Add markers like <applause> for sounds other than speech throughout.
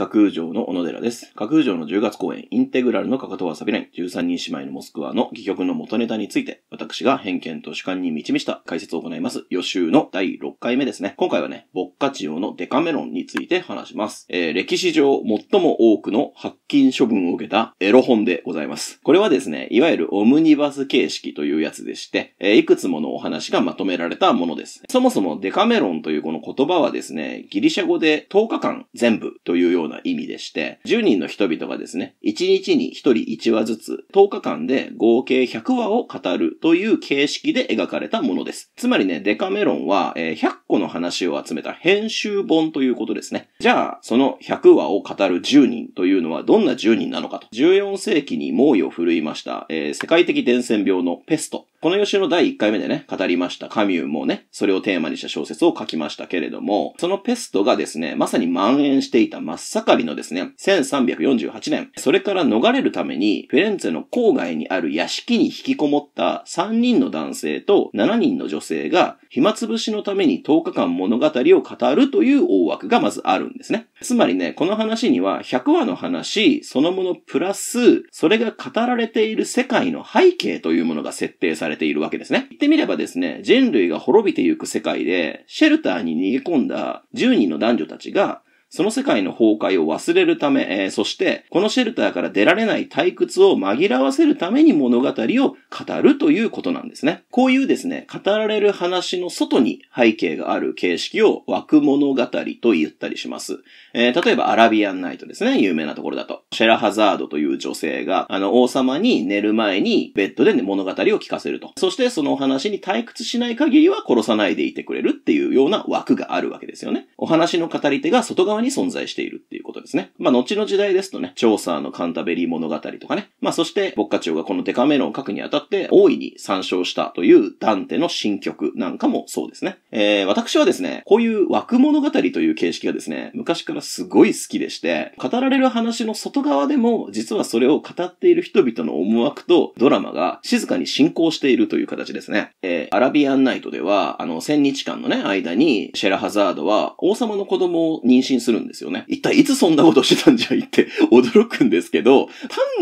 架空城の小野寺です。架空城の10月公演、インテグラルのかかとはさびない、13人姉妹のモスクワの戯曲の元ネタについて、私が偏見と主観に満ち満ちた解説を行います。予習の第6回目ですね。今回はね、ボッカチオのデカメロンについて話します。えー、歴史上最も多くの発禁処分を受けたエロ本でございます。これはですね、いわゆるオムニバス形式というやつでして、えー、いくつものお話がまとめられたものです。そもそもデカメロンというこの言葉はですね、ギリシャ語で10日間全部というようなな意味でして、10人の人々がですね、1日に1人1話ずつ、10日間で合計100話を語るという形式で描かれたものです。つまりね、デカメロンは、え100個の話を集めた編集本ということですね。じゃあ、その100話を語る10人というのはどんな10人なのかと。14世紀に猛威を振るいました、えー、世界的伝染病のペスト。この吉の第1回目でね、語りました。カミューもね、それをテーマにした小説を書きましたけれども、そのペストがですね、まさに蔓延していた真っ盛りのですね、1348年、それから逃れるために、フェレンツェの郊外にある屋敷に引きこもった3人の男性と7人の女性が、暇つぶしのために10日間物語を語るという大枠がまずあるんですね。つまりね、この話には100話の話そのものプラス、それが語られている世界の背景というものが設定されているわけですね。言ってみればですね、人類が滅びてゆく世界で、シェルターに逃げ込んだ10人の男女たちが、その世界の崩壊を忘れるため、えー、そしてこのシェルターから出られない退屈を紛らわせるために物語を語るということなんですね。こういうですね、語られる話の外に背景がある形式を枠物語と言ったりします。えー、例えばアラビアンナイトですね、有名なところだと。シェラハザードという女性が、あの、王様に寝る前にベッドで、ね、物語を聞かせると。そしてそのお話に退屈しない限りは殺さないでいてくれるっていうような枠があるわけですよね。お話の語り手が外側に存在しているっていうことですね。まあ、後の時代ですとね、チョーサーのカンタベリー物語とかね、まあ、そして、ボッカチオがこのデカメロンを書くにあたって、大いに参照したというダンテの新曲なんかもそうですね。えー、私はですね、こういう枠物語という形式がですね、昔からすごい好きでして、語られる話の外側でも、実はそれを語っている人々の思惑とドラマが静かに進行しているという形ですね。えー、アラビアンナイトでは、あの、千日間のね、間に、シェラハザードは王様の子供を妊娠するするんですよね。一体いつそんなことしてたんじゃいって <laughs> 驚くんですけど、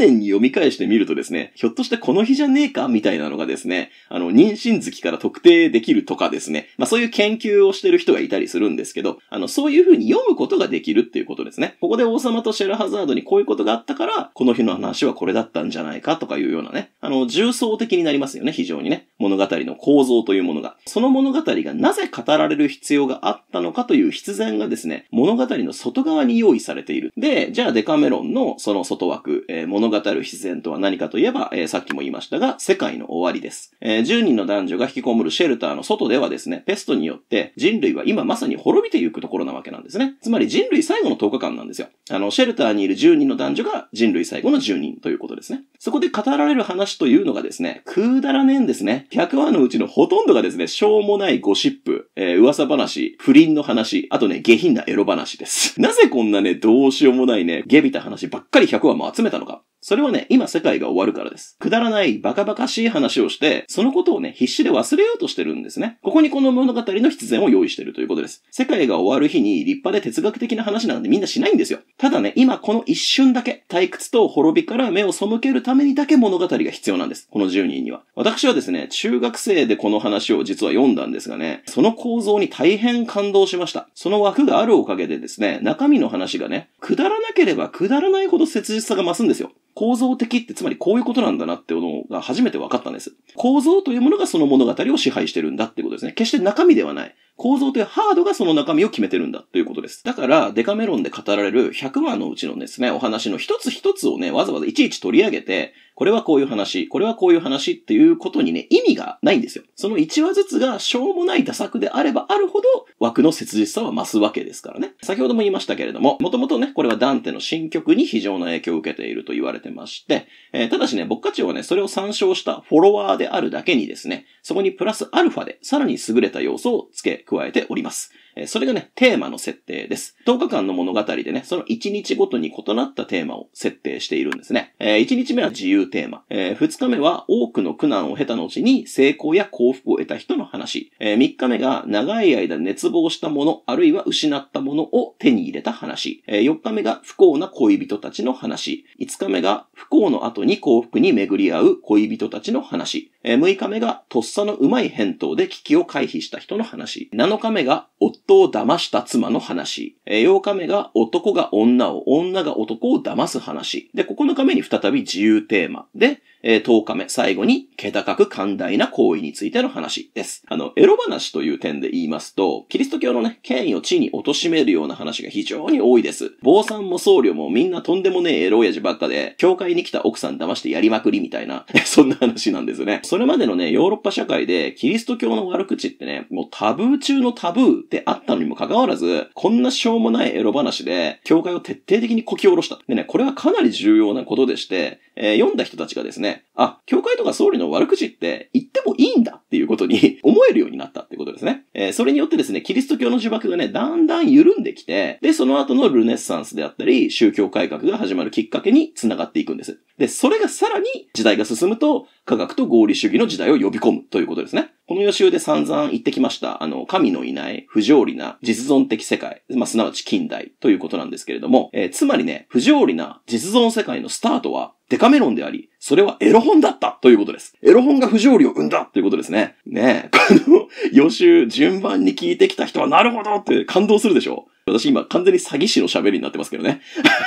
丹念に読み返してみるとですね、ひょっとしてこの日じゃねえかみたいなのがですね、あの、妊娠月から特定できるとかですね、まあそういう研究をしてる人がいたりするんですけど、あの、そういう風に読むことができるっていうことですね。ここで王様とシェルハザードにこういうことがあったから、この日の話はこれだったんじゃないかとかいうようなね、あの、重層的になりますよね、非常にね。物語の構造というものが、その物語がなぜ語られる必要があったのかという必然がですね、物語の外側に用意されている。で、じゃあデカメロンのその外枠、えー、物語る必然とは何かといえば、えー、さっきも言いましたが、世界の終わりです。えー、10人の男女が引きこもるシェルターの外ではですね、ペストによって人類は今まさに滅びていくところなわけなんですね。つまり人類最後の10日間なんですよ。あの、シェルターにいる10人の男女が人類最後の10人ということですね。そこで語られる話というのがですね、くだらねえんですね。100話のうちのほとんどがですね、しょうもないゴシップ、えー、噂話、不倫の話、あとね、下品なエロ話です。<laughs> なぜこんなね、どうしようもないね、下びた話ばっかり100話も集めたのか。それはね、今世界が終わるからです。くだらないバカバカしい話をして、そのことをね、必死で忘れようとしてるんですね。ここにこの物語の必然を用意してるということです。世界が終わる日に立派で哲学的な話なんてみんなしないんですよ。ただね、今この一瞬だけ、退屈と滅びから目を背けるためにだけ物語が必要なんです。この10人には。私はですね、中学生でこの話を実は読んだんですがね、その構造に大変感動しました。その枠があるおかげでですね、中身の話がね、くだらなければくだらないほど切実さが増すんですよ。構造的ってつまりこういうことなんだなっていうのが初めて分かったんです。構造というものがその物語を支配してるんだってことですね。決して中身ではない。構造というハードがその中身を決めてるんだということです。だから、デカメロンで語られる100話のうちのですね、お話の一つ一つをね、わざわざいちいち取り上げて、これはこういう話、これはこういう話っていうことにね、意味がないんですよ。その1話ずつがしょうもない打作であればあるほど枠の切実さは増すわけですからね。先ほども言いましたけれども、もともとね、これはダンテの新曲に非常な影響を受けていると言われてまして、えー、ただしね、僕たちはね、それを参照したフォロワーであるだけにですね、そこにプラスアルファでさらに優れた要素を付け加えております。それがね、テーマの設定です。10日間の物語でね、その1日ごとに異なったテーマを設定しているんですね。えー、1日目は自由テーマ。えー、2日目は多くの苦難を経た後に成功や幸福を得た人の話。えー、3日目が長い間熱望したもの、あるいは失ったものを手に入れた話。えー、4日目が不幸な恋人たちの話。5日目が不幸の後に幸福に巡り合う恋人たちの話。えー、6日目がとっさのうまい返答で危機を回避した人の話。7日目が夫夫を騙した妻の話。8日目が男が女を、女が男を騙す話。で、9日目に再び自由テーマ。で、えー、10日目、最後に、気高く寛大な行為についての話です。あの、エロ話という点で言いますと、キリスト教のね、権威を地に貶めるような話が非常に多いです。坊さんも僧侶もみんなとんでもねえエロ親父ばっかで、教会に来た奥さん騙してやりまくりみたいな、<laughs> そんな話なんですよね。それまでのね、ヨーロッパ社会で、キリスト教の悪口ってね、もうタブー中のタブーであったのにもかかわらず、こんなしょうもないエロ話で、教会を徹底的にこき下ろした。でね、これはかなり重要なことでして、えー、読んだ人たちがですね、あ、教会とか総理の悪口って言ってもいいんだっていうことに <laughs> 思えるようになったってことですね。えー、それによってですね、キリスト教の呪縛がね、だんだん緩んできて、で、その後のルネッサンスであったり、宗教改革が始まるきっかけに繋がっていくんです。で、それがさらに時代が進むと、科学と合理主義の時代を呼び込むということですね。この予習で散々言ってきました、あの、神のいない不条理な実存的世界、まあ、すなわち近代ということなんですけれども、えー、つまりね、不条理な実存世界のスタートはデカメロンであり、それはエロ本だったということです。エロ本が不条理を生んだということですね。ねえ、こ <laughs> の予習順番に聞いてきた人はなるほどって感動するでしょう。私今完全に詐欺師の喋りになってますけどね。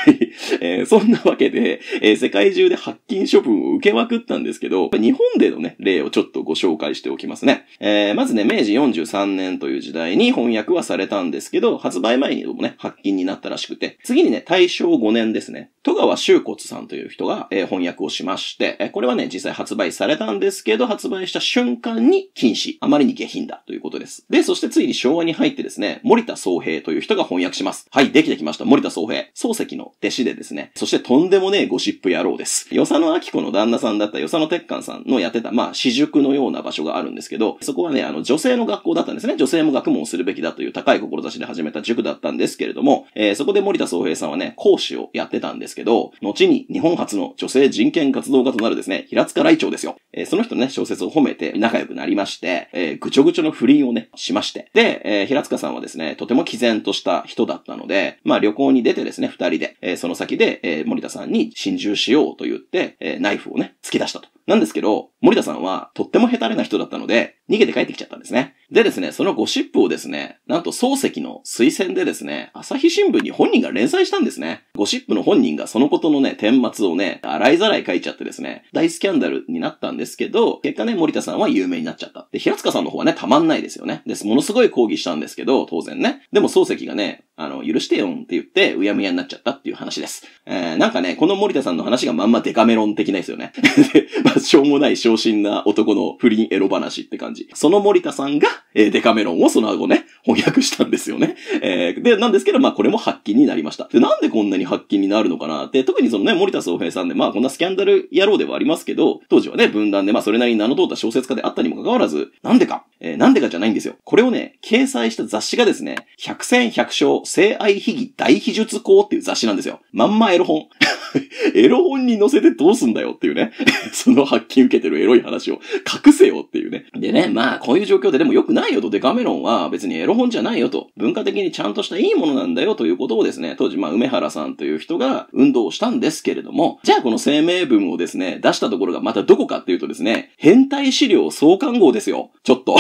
はい。えー、そんなわけで、えー、世界中で発禁処分を受けまくったんですけど、日本でのね、例をちょっとご紹介しておきますね。えー、まずね、明治43年という時代に翻訳はされたんですけど、発売前にもね、発禁になったらしくて、次にね、大正5年ですね。戸川修骨さんという人が、えー、翻訳をしまして、えー、これはね、実際発売されたんですけど、発売した瞬間に禁止。あまりに下品だということです。で、そしてついに昭和に入ってですね、森田総平という人が翻訳します。はい、できてきました。森田総平。漱石の弟子でですね。そしてとんでもねえゴシップ野郎です。与謝野明子の旦那さんだった与謝野鉄管さんのやってた、まあ、私塾のような場所があるんですけど、そこはね、あの、女性の学校だったんですね。女性も学問をするべきだという高い志で始めた塾だったんですけれども、えー、そこで森田総平さんはね、講師をやってたんですけど、後に日本初の女性人権活動家となるですね、平塚来長ですよ。えー、その人のね、小説を褒めて仲良くなりまして、えー、ぐちょぐちょの不倫をね、しまして。で、えー、平塚さんはですね、とても毅然とした人だったので、まあ旅行に出てですね、二人で、えー、その先で、えー、森田さんに心中しようと言って、えー、ナイフをね、突き出したと。なんですけど、森田さんはとっても下手れな人だったので、逃げて帰ってきちゃったんですね。でですね、そのゴシップをですね、なんと漱石の推薦でですね、朝日新聞に本人が連載したんですね。ゴシップの本人がそのことのね、顛末をね、洗いざらい書いちゃってですね、大スキャンダルになったんですけど、結果ね、森田さんは有名になっちゃった。で、平塚さんの方はね、たまんないですよね。です。ものすごい抗議したんですけど、当然ね。でも漱石がね、あの、許してよんって言って、うやむやになっちゃったっていう話です。えー、なんかね、この森田さんの話がまんまデカメロン的ないですよね。<laughs> で、まあ、しょうもない昇進な男の不倫エロ話って感じ。その森田さんが、えー、デカメロンをその後ね、翻訳したんですよね。えー、で、なんですけど、まあこれも発禁になりました。で、なんでこんなに発禁になるのかなって、特にそのね、森田総平さんで、まあこんなスキャンダル野郎ではありますけど、当時はね、分断で、まあそれなりに名の通った小説家であったにもかかわらず、なんでかえー、なんでかじゃないんですよ。これをね、掲載した雑誌がですね、百戦百勝性愛秘技大秘術校っていう雑誌なんですよ。まんまエロ本。<laughs> エロ本に載せてどうすんだよっていうね。<laughs> その発見受けてるエロい話を隠せよっていうね。でね、まあ、こういう状況ででも良くないよと、デカメロンは別にエロ本じゃないよと、文化的にちゃんとしたいいものなんだよということをですね、当時、まあ、梅原さんという人が運動をしたんですけれども、じゃあこの声明文をですね、出したところがまたどこかっていうとですね、変態資料創刊号ですよ。ちょっと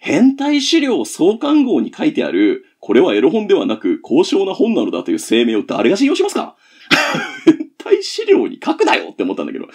変態資料創刊号に書いてある、これはエロ本ではなく、高尚な本なのだという声明を誰が信用しますか開資料に書くなよって思ったんだけど、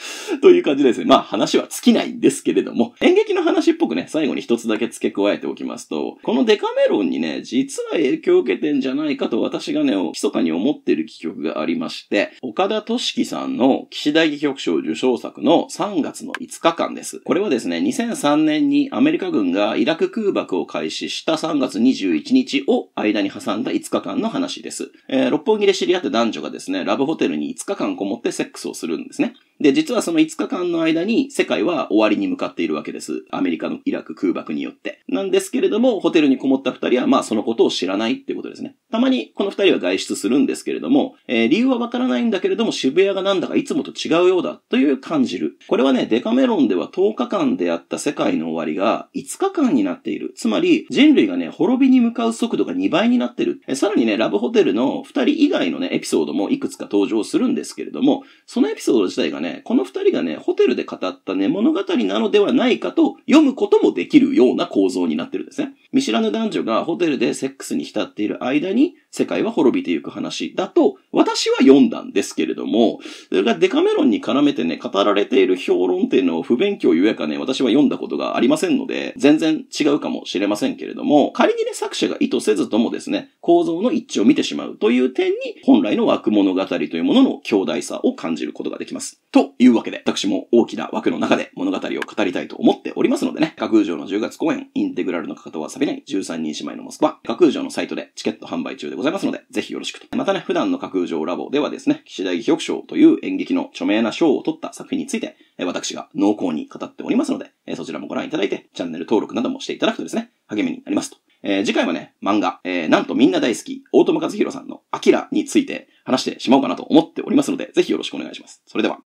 という感じですね。まあ話は尽きないんですけれども、演劇の話っぽくね、最後に一つだけ付け加えておきますと、このデカメロンにね、実は影響を受けてんじゃないかと私がね、密かに思ってる戯曲がありまして、岡田俊樹さんの岸田戯曲賞受賞作の3月の5日間です。これはですね、2003年にアメリカ軍がイラク空爆を開始した3月21日を間に挟んだ5日間の話です。えー、六本木で知り合った男女がですね、ラブホテルに5日間思ってセックスをするんですね。で、実はその5日間の間に世界は終わりに向かっているわけです。アメリカのイラク空爆によって。なんですけれども、ホテルにこもった2人はまあそのことを知らないってことですね。たまにこの2人は外出するんですけれども、えー、理由はわからないんだけれども渋谷がなんだかいつもと違うようだという感じる。これはね、デカメロンでは10日間であった世界の終わりが5日間になっている。つまり人類がね、滅びに向かう速度が2倍になってる。えさらにね、ラブホテルの2人以外のね、エピソードもいくつか登場するんですけれども、そのエピソード自体がね、この二人がね、ホテルで語ったね、物語なのではないかと読むこともできるような構造になってるんですね。見知らぬ男女がホテルでセックスに浸っている間に世界は滅びていく話だと私は読んだんですけれども、それがデカメロンに絡めてね、語られている評論っていうのを不勉強ゆえかね、私は読んだことがありませんので、全然違うかもしれませんけれども、仮にね、作者が意図せずともですね、構造の一致を見てしまうという点に、本来の枠物語というものの強大さを感じることができます。というわけで、私も大きな枠の中で物語を語りたいと思っておりますのでね、架空城の10月公演、インテグラルのペレ13人姉妹のモスクワ、架空城のサイトでチケット販売中でございますので、ぜひよろしくと。またね、普段の架空城ラボではですね、岸田義表賞という演劇の著名な賞を取った作品について、私が濃厚に語っておりますので、そちらもご覧いただいて、チャンネル登録などもしていただくとですね、励みになりますと。えー、次回はね、漫画、えー、なんとみんな大好き、大友和弘さんのアキラについて話してしまおうかなと思っておりますので、ぜひよろしくお願いします。それでは。